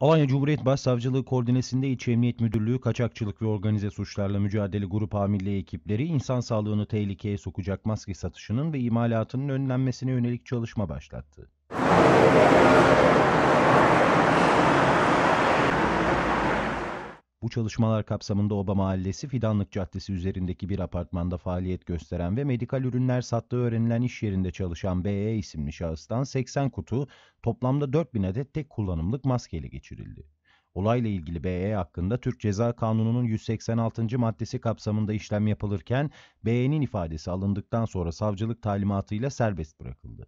Alanya Cumhuriyet Başsavcılığı koordinesinde İç Emniyet Müdürlüğü kaçakçılık ve organize suçlarla mücadele grup hamilliği ekipleri insan sağlığını tehlikeye sokacak maske satışının ve imalatının önlenmesine yönelik çalışma başlattı. Bu çalışmalar kapsamında Oba Mahallesi Fidanlık Caddesi üzerindeki bir apartmanda faaliyet gösteren ve medikal ürünler sattığı öğrenilen iş yerinde çalışan BE isimli şahıstan 80 kutu toplamda 4000 adet tek kullanımlık maskeyle geçirildi. Olayla ilgili BE hakkında Türk Ceza Kanunu'nun 186. maddesi kapsamında işlem yapılırken BE'nin ifadesi alındıktan sonra savcılık talimatıyla serbest bırakıldı.